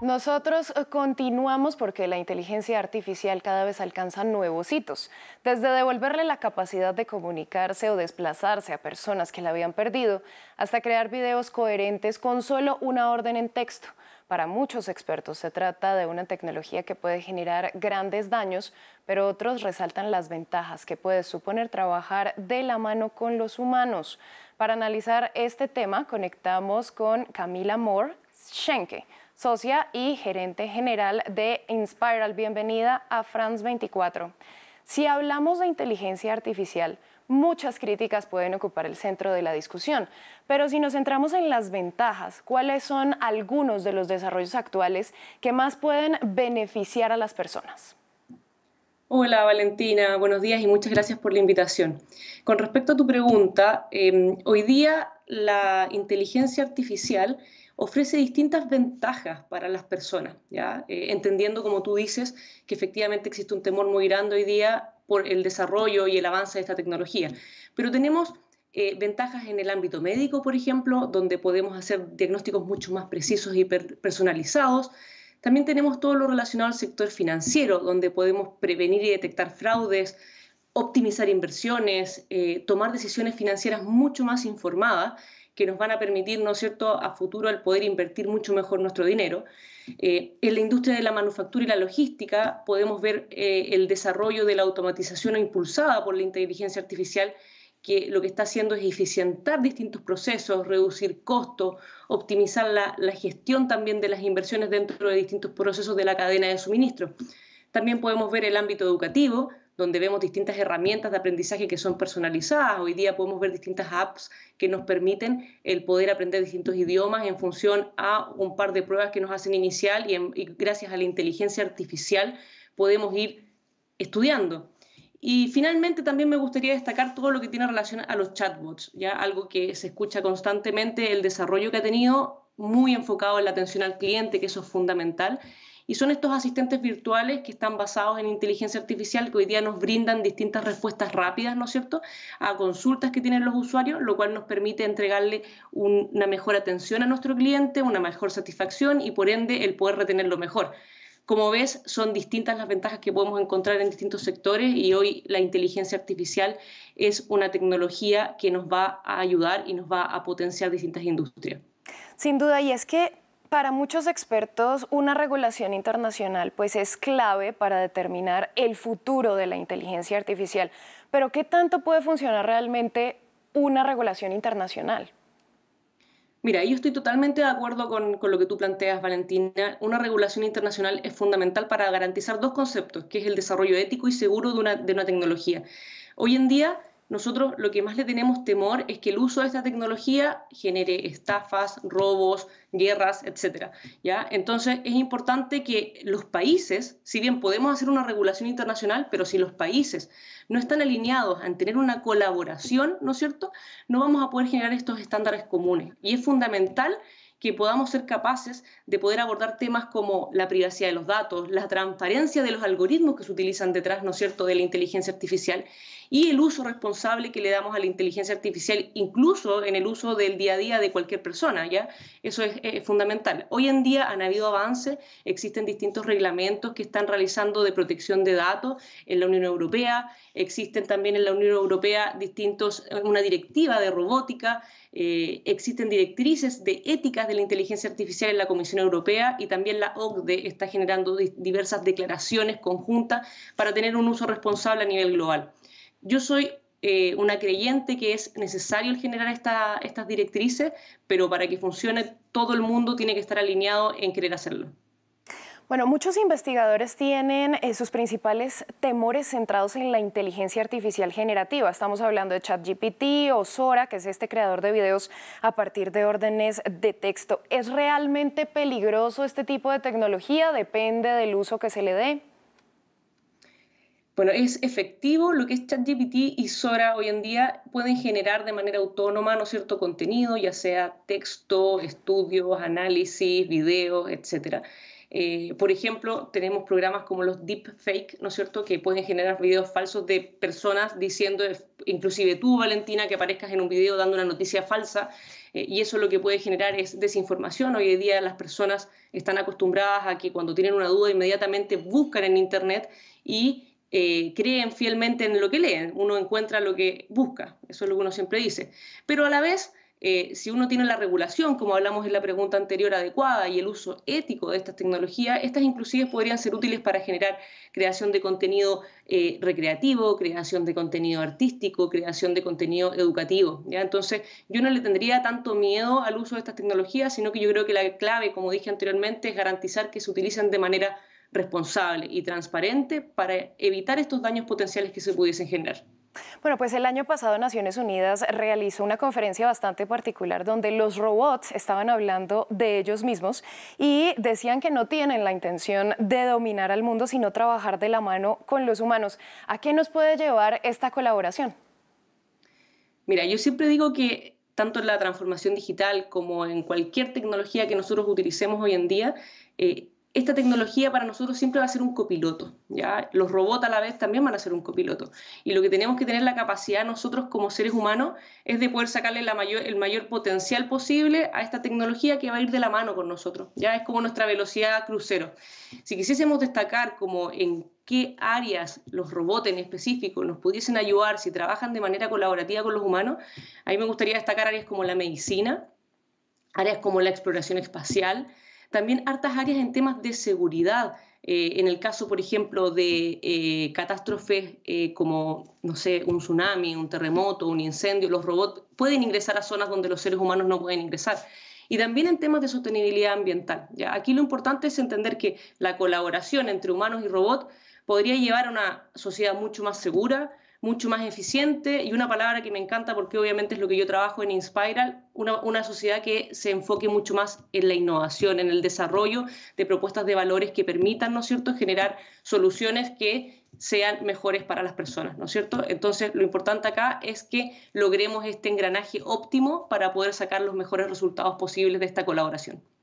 Nosotros eh, continuamos porque la inteligencia artificial cada vez alcanza nuevos hitos, desde devolverle la capacidad de comunicarse o desplazarse a personas que la habían perdido, hasta crear videos coherentes con solo una orden en texto. Para muchos expertos se trata de una tecnología que puede generar grandes daños, pero otros resaltan las ventajas que puede suponer trabajar de la mano con los humanos. Para analizar este tema conectamos con Camila Moore Schenke, socia y gerente general de Inspiral. Bienvenida a France 24. Si hablamos de inteligencia artificial, muchas críticas pueden ocupar el centro de la discusión, pero si nos centramos en las ventajas, ¿cuáles son algunos de los desarrollos actuales que más pueden beneficiar a las personas? Hola Valentina, buenos días y muchas gracias por la invitación. Con respecto a tu pregunta, em, hoy día la inteligencia artificial ofrece distintas ventajas para las personas, ¿ya? Eh, entendiendo, como tú dices, que efectivamente existe un temor muy grande hoy día por el desarrollo y el avance de esta tecnología. Pero tenemos eh, ventajas en el ámbito médico, por ejemplo, donde podemos hacer diagnósticos mucho más precisos y personalizados. También tenemos todo lo relacionado al sector financiero, donde podemos prevenir y detectar fraudes, optimizar inversiones, eh, tomar decisiones financieras mucho más informadas que nos van a permitir, ¿no es cierto?, a futuro el poder invertir mucho mejor nuestro dinero. Eh, en la industria de la manufactura y la logística podemos ver eh, el desarrollo de la automatización impulsada por la inteligencia artificial que lo que está haciendo es eficientar distintos procesos, reducir costos, optimizar la, la, gestión también de las inversiones dentro de distintos procesos de la cadena de suministro. También podemos ver el ámbito educativo, donde vemos distintas herramientas de aprendizaje que son personalizadas. Hoy día podemos ver distintas apps que nos permiten el poder aprender distintos idiomas en función a un par de pruebas que nos hacen inicial y, gracias a la inteligencia artificial podemos ir estudiando. Y finalmente también me gustaría destacar todo lo que tiene relación a los chatbots, ya algo que se escucha constantemente, el desarrollo que ha tenido muy enfocado en la atención al cliente, que eso es fundamental, y son estos asistentes virtuales que están basados en inteligencia artificial que hoy día nos brindan distintas respuestas rápidas, ¿no es cierto?, a consultas que tienen los usuarios, lo cual nos permite entregarle una mejor atención a nuestro cliente, una mejor satisfacción y por ende el poder retenerlo mejor. Como ves, son distintas las ventajas que podemos encontrar en distintos sectores y hoy la inteligencia artificial es una tecnología que nos va a ayudar y nos va a potenciar distintas industrias. Sin duda, y es que para muchos expertos, una regulación internacional pues es clave para determinar el futuro de la inteligencia artificial. Pero ¿qué tanto puede funcionar realmente una regulación internacional? Mira, yo estoy totalmente de acuerdo con, lo que tú planteas, Valentina. Una regulación internacional es fundamental para garantizar dos conceptos, que es el desarrollo ético y seguro de una tecnología. Hoy en día, nosotros lo que más le tenemos temor es que el uso de esta tecnología genere estafas, robos, guerras, etc. ¿ya? Entonces es importante que los países, si bien podemos hacer una regulación internacional, pero si los países no están alineados en tener una colaboración, ¿no es cierto?, no vamos a poder generar estos estándares comunes. Y es fundamental que podamos ser capaces de poder abordar temas como la privacidad de los datos, la transparencia de los algoritmos que se utilizan detrás, ¿no es cierto?, de la inteligencia artificial y el uso responsable que le damos a la inteligencia artificial, incluso en el uso del día a día de cualquier persona, ¿ya? Eso es, eh, fundamental. Hoy en día han habido avances, existen distintos reglamentos que están realizando de protección de datos en la Unión Europea, existen también en la Unión Europea distintos, eh, una directiva de robótica, eh, existen directrices de ética de la inteligencia artificial en la Comisión Europea y también la OCDE está generando diversas declaraciones conjuntas para tener un uso responsable a nivel global. Yo soy eh, una creyente que es necesario generar estas directrices, pero para que funcione todo el mundo tiene que estar alineado en querer hacerlo. Bueno, muchos investigadores tienen eh, sus principales temores centrados en la inteligencia artificial generativa. Estamos hablando de ChatGPT o Sora, que es este creador de videos a partir de órdenes de texto. ¿Es realmente peligroso este tipo de tecnología? ¿Depende del uso que se le dé? Bueno, es efectivo lo que es ChatGPT y Sora hoy en día pueden generar de manera autónoma, ¿no cierto?, contenido, ya sea texto, estudios, análisis, videos, etcétera. Eh, por ejemplo, tenemos programas como los deepfake, ¿no es cierto?, que pueden generar videos falsos de personas diciendo, inclusive tú, Valentina, que aparezcas en un video dando una noticia falsa, eh, y eso lo que puede generar es desinformación. Hoy en día las personas están acostumbradas a que cuando tienen una duda inmediatamente buscan en Internet y eh, creen fielmente en lo que leen, uno encuentra lo que busca, eso es lo que uno siempre dice. Pero a la vez eh, si uno tiene la regulación, como hablamos en la pregunta anterior, adecuada y el uso ético de estas tecnologías, estas inclusive podrían ser útiles para generar creación de contenido eh, recreativo, creación de contenido artístico, creación de contenido educativo. Entonces, yo no le tendría tanto miedo al uso de estas tecnologías, sino que yo creo que la clave, como dije anteriormente, es garantizar que se utilicen de manera responsable y transparente para evitar estos daños potenciales que se pudiesen generar. Bueno, pues el año pasado Naciones Unidas realizó una conferencia bastante particular donde los robots estaban hablando de ellos mismos y decían que no tienen la intención de dominar al mundo, sino trabajar de la mano con los humanos. ¿A qué nos puede llevar esta colaboración? Mira, yo siempre digo que tanto en la transformación digital como en cualquier tecnología que nosotros utilicemos hoy en día, eh, esta tecnología para nosotros siempre va a ser un copiloto, ¿ya? Los robots a la vez también van a ser un copiloto. Y lo que tenemos que tener la capacidad nosotros como seres humanos es de poder sacarle el mayor potencial posible a esta tecnología que va a ir de la mano con nosotros, ¿ya? Es como nuestra velocidad crucero. Si quisiésemos destacar como en qué áreas los robots en específico nos pudiesen ayudar si trabajan de manera colaborativa con los humanos, a mí me gustaría destacar áreas como la medicina, áreas como la exploración espacial, también hartas áreas en temas de seguridad. Eh, en el caso, por ejemplo, de eh, catástrofes eh, como, no sé, un tsunami, un terremoto, un incendio, los robots pueden ingresar a zonas donde los seres humanos no pueden ingresar. Y también en temas de sostenibilidad ambiental. ¿ya? Aquí lo importante es entender que la colaboración entre humanos y robots podría llevar a una sociedad mucho más segura, mucho más eficiente y una palabra que me encanta porque obviamente es lo que yo trabajo en Inspiral, una, una sociedad que se enfoque mucho más en la innovación, en el desarrollo de propuestas de valores que permitan, ¿no es cierto?, generar soluciones que sean mejores para las personas, ¿no es cierto? Entonces, lo importante acá es que logremos este engranaje óptimo para poder sacar los mejores resultados posibles de esta colaboración.